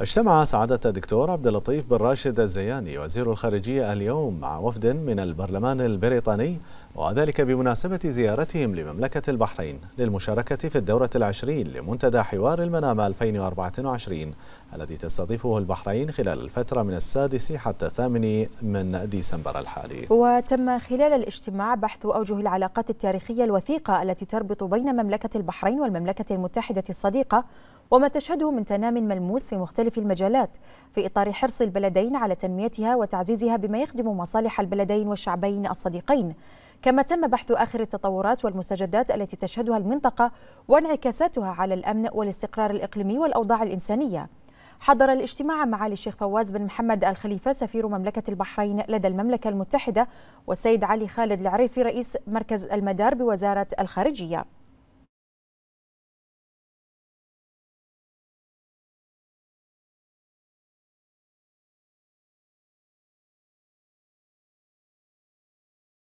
اجتمع سعادة الدكتور عبد اللطيف بن راشد الزياني وزير الخارجية اليوم مع وفد من البرلمان البريطاني وذلك بمناسبة زيارتهم لمملكة البحرين للمشاركة في الدورة العشرين لمنتدى حوار المنامة 2024 الذي تستضيفه البحرين خلال الفترة من السادس حتى الثامن من ديسمبر الحالي وتم خلال الاجتماع بحث أوجه العلاقات التاريخية الوثيقة التي تربط بين مملكة البحرين والمملكة المتحدة الصديقة وما تشهده من تنام ملموس في مختلف المجالات في إطار حرص البلدين على تنميتها وتعزيزها بما يخدم مصالح البلدين والشعبين الصديقين كما تم بحث آخر التطورات والمستجدات التي تشهدها المنطقة وانعكاساتها على الأمن والاستقرار الإقليمي والأوضاع الإنسانية حضر الاجتماع معالي الشيخ فواز بن محمد الخليفة سفير مملكة البحرين لدى المملكة المتحدة والسيد علي خالد العريفي رئيس مركز المدار بوزارة الخارجية